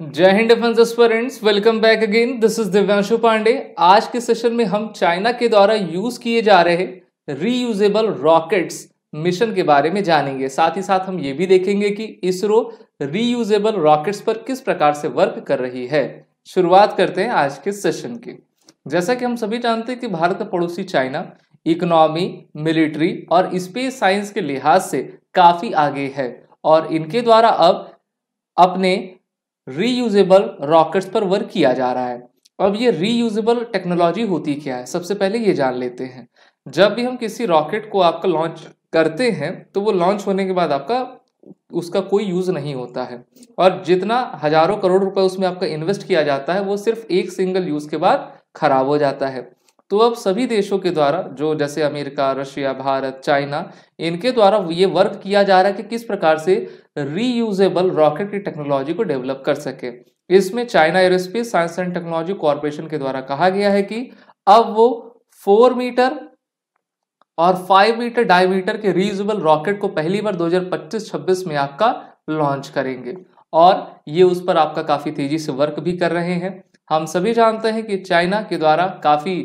हम्म। जय हिंद defence students welcome back again this is Divyanshu Pandey आज के सेशन में हम चाइना के द्वारा यूज किए जा रहे रीयूजेबल रॉकेट्स मिशन के बारे में जानेंगे साथ ही साथ हम ये भी देखेंगे कि इसरो रीयूजेबल रॉकेट्स पर किस प्रकार से वर्क कर रही है शुरुआत करते हैं आज के सेशन की जैसा कि हम सभी जानते हैं कि भारत पड़ोसी चाइना इकोनॉमी मिलिट्री और स्पेस साइंस के लिहाज से काफ़ी आगे है और इनके द्वारा अब अपने रीयूजेबल रॉकेट्स पर वर्क किया जा रहा है अब ये रीयूजेबल टेक्नोलॉजी होती क्या है सबसे पहले ये जान लेते हैं जब भी हम किसी रॉकेट को आपका लॉन्च करते हैं तो वो लॉन्च होने के बाद आपका उसका कोई यूज़ नहीं होता है और जितना हजारों करोड़ रुपए उसमें आपका इन्वेस्ट किया जाता है वो सिर्फ एक सिंगल यूज़ के बाद खराब हो जाता है तो अब सभी देशों के द्वारा जो जैसे अमेरिका रशिया भारत चाइना इनके द्वारा ये वर्क किया जा रहा है कि किस प्रकार से रीयूजेबल रॉकेट की टेक्नोलॉजी को डेवलप कर सके इसमें China aerospace science and technology corporation के द्वारा कहा गया है कि अब वो फोर मीटर और फाइव मीटर डायमीटर के रीयूजेबल रॉकेट को पहली बार 2025-26 में आपका लॉन्च करेंगे और ये उस पर आपका काफ़ी तेज़ी से वर्क भी कर रहे हैं हम सभी जानते हैं कि चाइना के द्वारा काफ़ी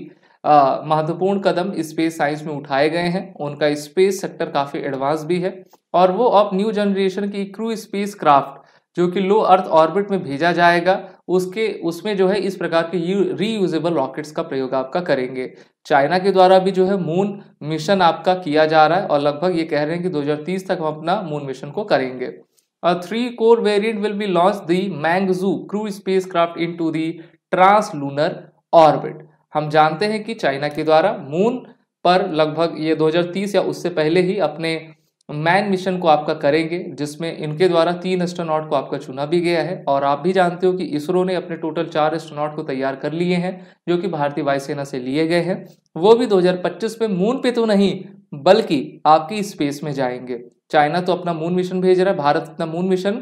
महत्वपूर्ण कदम स्पेस साइंस में उठाए गए हैं उनका स्पेस सेक्टर काफ़ी एडवांस भी है और वो अब न्यू जनरेशन की क्रू स्पेस क्राफ्ट जो कि लो अर्थ ऑर्बिट में भेजा जाएगा उसके उसमें जो है इस प्रकार के रीयूजेबल रॉकेट्स का प्रयोग आपका करेंगे चाइना के द्वारा भी जो है मून मिशन आपका किया जा रहा है और लगभग ये कह रहे हैं कि 2030 तक हम अपना मून मिशन को करेंगे और three core variant will be launch the Mengzhou crew spacecraft into the lunar orbit हम जानते हैं कि चाइना के द्वारा मून पर लगभग ये 2030 या उससे पहले ही अपने मैन मिशन को आपका करेंगे जिसमें इनके द्वारा तीन एस्ट्रोनॉट को आपका चुना भी गया है और आप भी जानते हो कि इसरो ने अपने टोटल चार एस्ट्रोनॉट को तैयार कर लिए हैं जो कि भारतीय वायुसेना से लिए गए हैं वो भी 2025 में मून पे तो नहीं बल्कि आपकी स्पेस में जाएंगे चाइना तो अपना मून मिशन भेज रहा है भारत अपना मून मिशन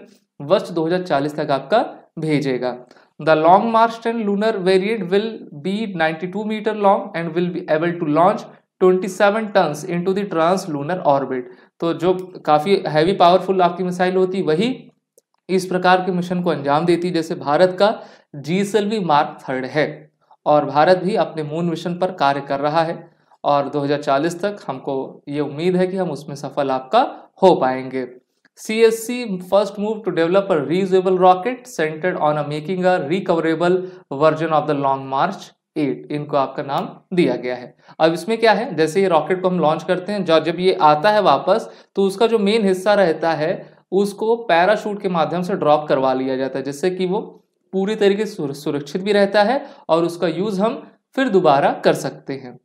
वर्ष दो तक आपका भेजेगा The long Marsden lunar variant will be 92 meter long and will be able to launch 27 tonnes into the trans lunar orbit तो जो काफ़ी हैवी पावरफुल आपकी मिसाइल होती वही इस प्रकार के मिशन को अंजाम देती जैसे भारत का जी एस मार्क थर्ड है और भारत भी अपने मून मिशन पर कार्य कर रहा है और 2040 तक हमको ये उम्मीद है कि हम उसमें सफल आपका हो पाएंगे CSC first moved to develop a reusable rocket centered on a making a recoverable version of the Long March 8 इनको आपका नाम दिया गया है अब इसमें क्या है जैसे ये रॉकेट को हम लॉन्च करते हैं जब जब ये आता है वापस तो उसका जो मेन हिस्सा रहता है उसको पैराशूट के माध्यम से ड्रॉप करवा लिया जाता है जिससे कि वो पूरी तरीके से सुरक्षित भी रहता है और उसका यूज़ हम फिर दोबारा कर सकते हैं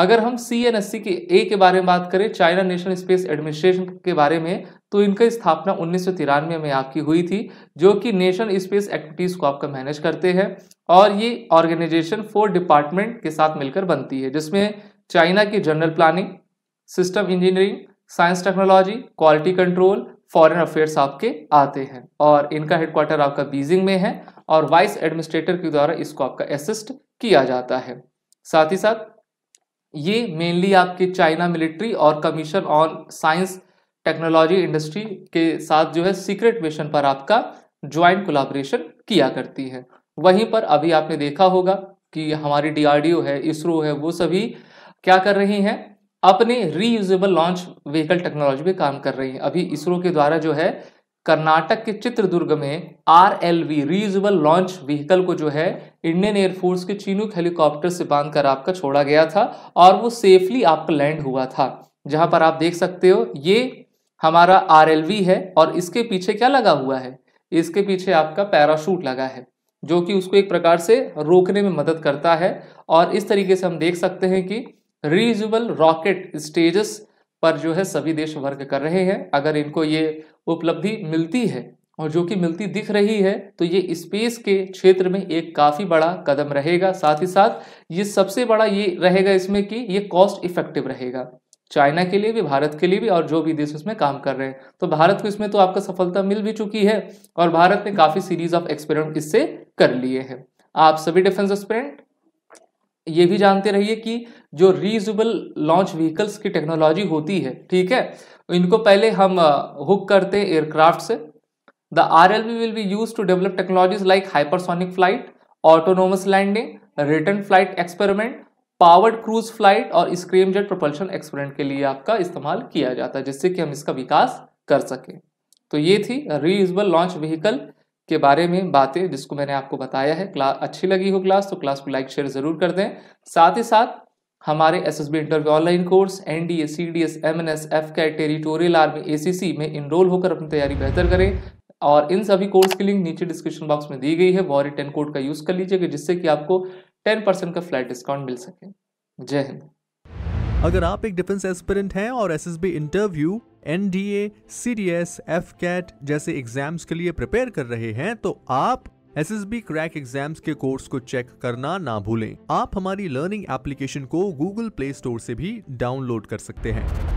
अगर हम सी एन एस सी के ए के बारे में बात करें चाइना नेशनल स्पेस एडमिनिस्ट्रेशन के बारे में तो इनका स्थापना उन्नीस में आपकी हुई थी जो कि नेशनल स्पेस एक्टिविटीज़ को आपका मैनेज करते हैं और ये ऑर्गेनाइजेशन फोर डिपार्टमेंट के साथ मिलकर बनती है जिसमें चाइना की general planning system engineering science technology quality control foreign affairs आपके आते हैं और इनका हेडक्वार्टर आपका बीजिंग में है और वाइस एडमिनिस्ट्रेटर के द्वारा इसको आपका असिस्ट किया जाता है साथ ही साथ ये मेनली आपके चाइना मिलिट्री और commission on science technology industry के साथ जो है सीक्रेट मिशन पर आपका ज्वाइंट कोलाब्रेशन किया करती है वहीं पर अभी आपने देखा होगा कि हमारी डीआरडीओ है इसरो है वो सभी क्या कर रही हैं अपने रीयूजेबल लॉन्च व्हीकल टेक्नोलॉजी पे काम कर रही हैं अभी इसरो के द्वारा जो है कर्नाटक के चित्रदुर्ग में R L V reusable launch vehicle को जो है इंडियन एयरफोर्स के चीनुक हेलीकॉप्टर से बांध कर आपका छोड़ा गया था और वो सेफली आपका लैंड हुआ था जहां पर आप देख सकते हो ये हमारा आर है और इसके पीछे क्या लगा हुआ है इसके पीछे आपका पैराशूट लगा है जो कि उसको एक प्रकार से रोकने में मदद करता है और इस तरीके से हम देख सकते हैं कि रीयूजेबल रॉकेट स्टेजेस पर जो है सभी देश वर्क कर रहे हैं अगर इनको ये उपलब्धि मिलती है और जो कि मिलती दिख रही है तो ये स्पेस के क्षेत्र में एक काफ़ी बड़ा कदम रहेगा साथ ही साथ ये सबसे बड़ा ये रहेगा इसमें कि ये कॉस्ट इफेक्टिव रहेगा चाइना के लिए भी भारत के लिए भी और जो भी देश उसमें काम कर रहे हैं तो भारत को इसमें तो आपका सफलता मिल भी चुकी है और भारत ने काफ़ी सीरीज ऑफ एक्सपेरिमेंट इससे कर लिए हैं आप सभी डिफेंस एक्सपेरिमेंट ये भी जानते रहिए कि जो रीजबल लॉन्च व्हीकल्स की टेक्नोलॉजी होती है ठीक है इनको पहले हम हुक करते हैं एयरक्राफ्ट से the R L V will be use to develop technologies like hypersonic flight autonomous landing return flight experiment powered cruise flight और स्क्रीम जेट प्रोपल्शन एक्सपेरिमेंट के लिए आपका इस्तेमाल किया जाता है जिससे कि हम इसका विकास कर सकें तो ये थी रीयूजबल लॉन्च व्हीकल के बारे में बातें जिसको मैंने आपको बताया है क्लास अच्छी लगी हो क्लास तो क्लास को लाइक शेयर ज़रूर कर दें साथ ही साथ हमारे S S B interview online course N D A C D S M N S F CAT territorial army A C C में इनरोल होकर अपनी तैयारी बेहतर करें और इन सभी कोर्स की लिंक नीचे डिस्क्रिप्शन बॉक्स में दी गई है वॉरी टेन कोड का यूज़ कर लीजिएगा जिससे कि आपको टेन परसेंट का फ्लैट डिस्काउंट मिल सके जय हिंद अगर आप एक डिफेंस एस्पिरेंट हैं और S S B interview N D A C D S F CAT जैसे एग्जाम्स के लिए प्रिपेयर कर रहे हैं तो आप S S B crack exams के कोर्स को चेक करना ना भूलें आप हमारी लर्निंग एप्लीकेशन को गूगल प्ले स्टोर से भी डाउनलोड कर सकते हैं